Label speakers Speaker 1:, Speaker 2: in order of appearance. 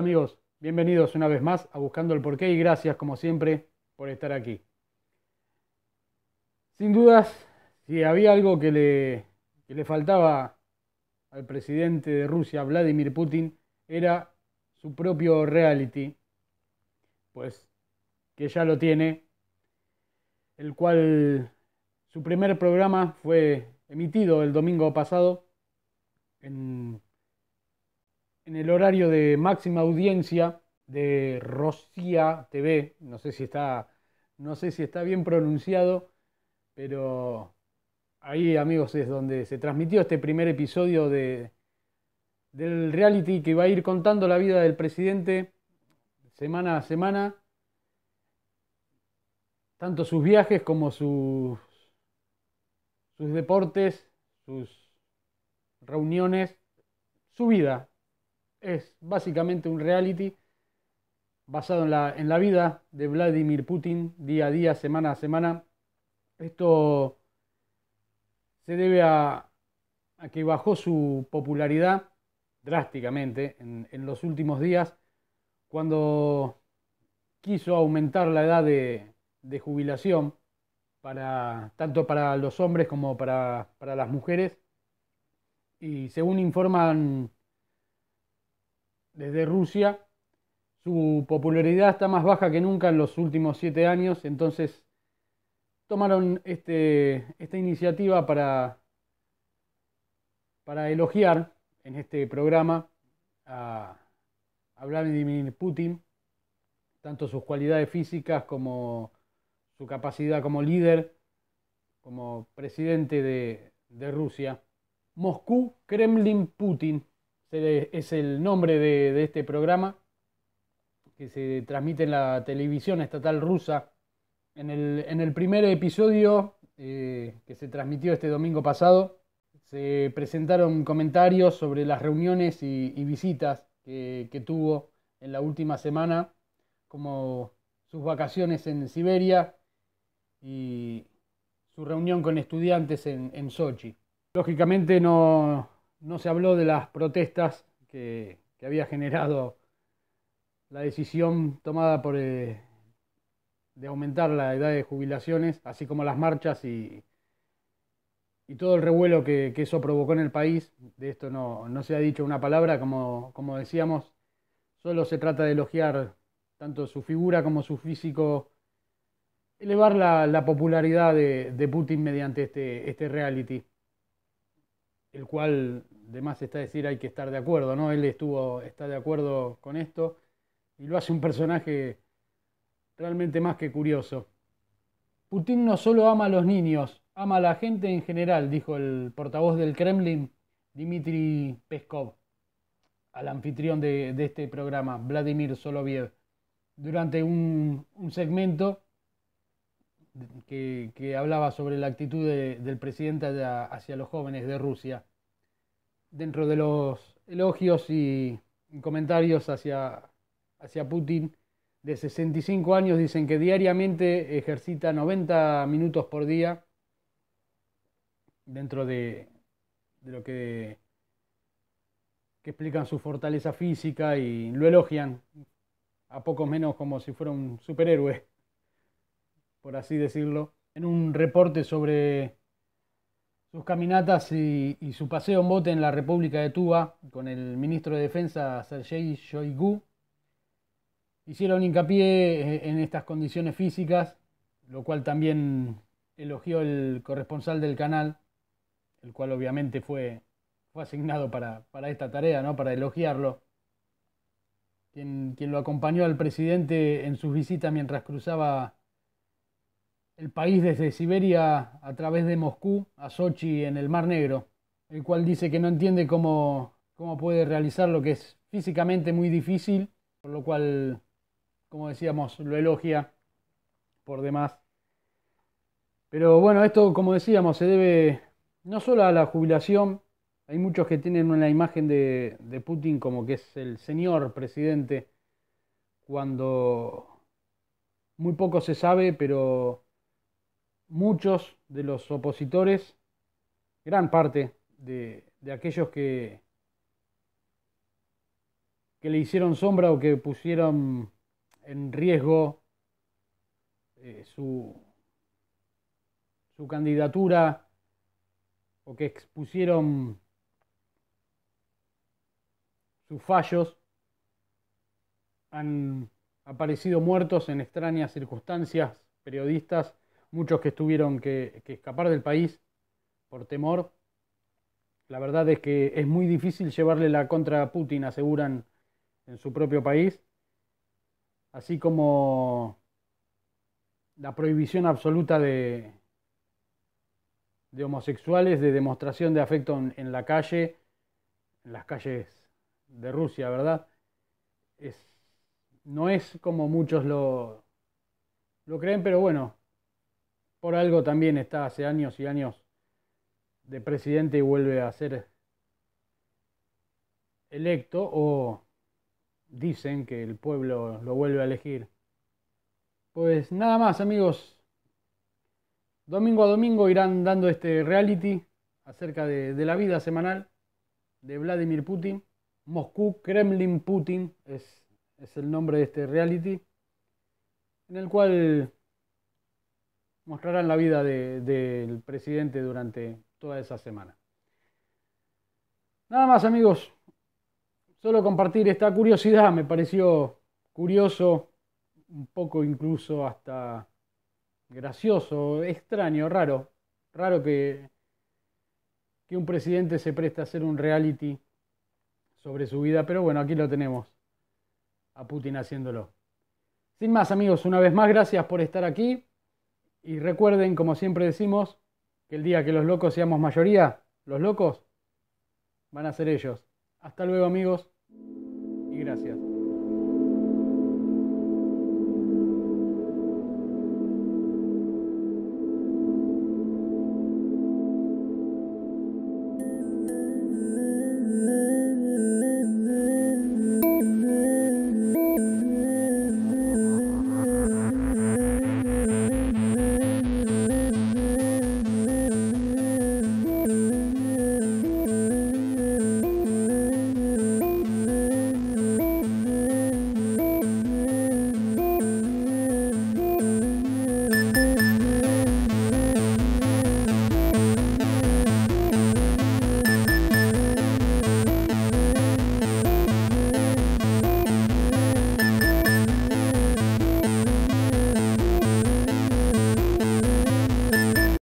Speaker 1: amigos, bienvenidos una vez más a Buscando el Porqué y gracias como siempre por estar aquí. Sin dudas, si había algo que le, que le faltaba al presidente de Rusia, Vladimir Putin, era su propio reality, pues que ya lo tiene, el cual su primer programa fue emitido el domingo pasado en en el horario de máxima audiencia de Rocía TV. No sé si está, no sé si está bien pronunciado, pero ahí, amigos, es donde se transmitió este primer episodio de, del reality que va a ir contando la vida del presidente semana a semana, tanto sus viajes como sus, sus deportes, sus reuniones, su vida, es básicamente un reality basado en la, en la vida de Vladimir Putin día a día, semana a semana. Esto se debe a, que bajó su popularidad drásticamente en, los últimos días cuando quiso aumentar la edad de, jubilación para, tanto para los hombres como para, para las mujeres. Y según informan desde Rusia. Su popularidad está más baja que nunca en los últimos siete años, entonces tomaron este, esta iniciativa para, para elogiar en este programa a, Vladimir Putin, tanto sus cualidades físicas como su capacidad como líder, como presidente de, de Rusia. Moscú, Kremlin, Putin es el nombre de, este programa que se transmite en la televisión estatal rusa. En el, primer episodio eh, que se transmitió este domingo pasado, se presentaron comentarios sobre las reuniones y, visitas que, tuvo en la última semana, como sus vacaciones en Siberia y su reunión con estudiantes en, en Sochi. Lógicamente no, no se habló de las protestas que, había generado la decisión tomada por, eh, de aumentar la edad de jubilaciones, así como las marchas y, todo el revuelo que, eso provocó en el país. De esto no, se ha dicho una palabra, como, decíamos, solo se trata de elogiar tanto su figura como su físico, elevar la, popularidad de, Putin mediante este, este reality el cual, de más está decir, hay que estar de acuerdo, ¿no? Él estuvo, está de acuerdo con esto y lo hace un personaje realmente más que curioso. Putin no solo ama a los niños, ama a la gente en general, dijo el portavoz del Kremlin, Dmitry Peskov, al anfitrión de, este programa, Vladimir Soloviev, durante un, un segmento que, hablaba sobre la actitud del presidente hacia los jóvenes de Rusia. Dentro de los elogios y comentarios hacia, hacia Putin, de 65 años dicen que diariamente ejercita 90 minutos por día dentro de, de lo que, que, explican su fortaleza física y lo elogian a poco menos como si fuera un superhéroe por así decirlo, en un reporte sobre sus caminatas y, su paseo en bote en la República de Tuba con el ministro de Defensa Sergei Shoigu. Hicieron hincapié e, en estas condiciones físicas, lo cual también elogió el corresponsal del canal, el cual obviamente fue, fue asignado para, esta tarea, ¿no? para elogiarlo. Quien, quien lo acompañó al presidente en sus visitas mientras cruzaba el país desde Siberia a través de Moscú a Sochi en el Mar Negro, el cual dice que no entiende cómo, puede realizar lo que es físicamente muy difícil, por lo cual, como decíamos, lo elogia por demás. Pero bueno, esto, como decíamos, se debe no solo a la jubilación, hay muchos que tienen una imagen de Putin como que es el señor presidente, cuando muy poco se sabe, pero muchos de los opositores, gran parte de, aquellos que, que le hicieron sombra o que pusieron en riesgo eh, su, su candidatura o que expusieron sus fallos, han aparecido muertos en extrañas circunstancias, periodistas muchos que tuvieron que, escapar del país por temor. La verdad es que es muy difícil llevarle la contra a Putin, aseguran en su propio país, así como la prohibición absoluta de, homosexuales, de demostración de afecto en, la calle, en las calles de Rusia, ¿verdad? no es como muchos lo, lo creen, pero bueno, por algo también está hace años y años de presidente y vuelve a ser electo o dicen que el pueblo lo vuelve a elegir. Pues nada más amigos, domingo a domingo irán dando este reality acerca de, la vida semanal de Vladimir Putin. Moscú Kremlin Putin es el nombre de este reality, en el cual mostrarán la vida del presidente durante toda esa semana. Nada más amigos, solo compartir esta curiosidad, me pareció curioso, un poco incluso hasta gracioso, extraño, raro, raro que, que un presidente se preste a hacer un reality sobre su vida, pero bueno, aquí lo tenemos, a Putin haciéndolo. Sin más amigos, una vez más gracias por estar aquí. Y recuerden, como siempre decimos, que el día que los locos seamos mayoría, los locos van a ser ellos. Hasta luego amigos y gracias.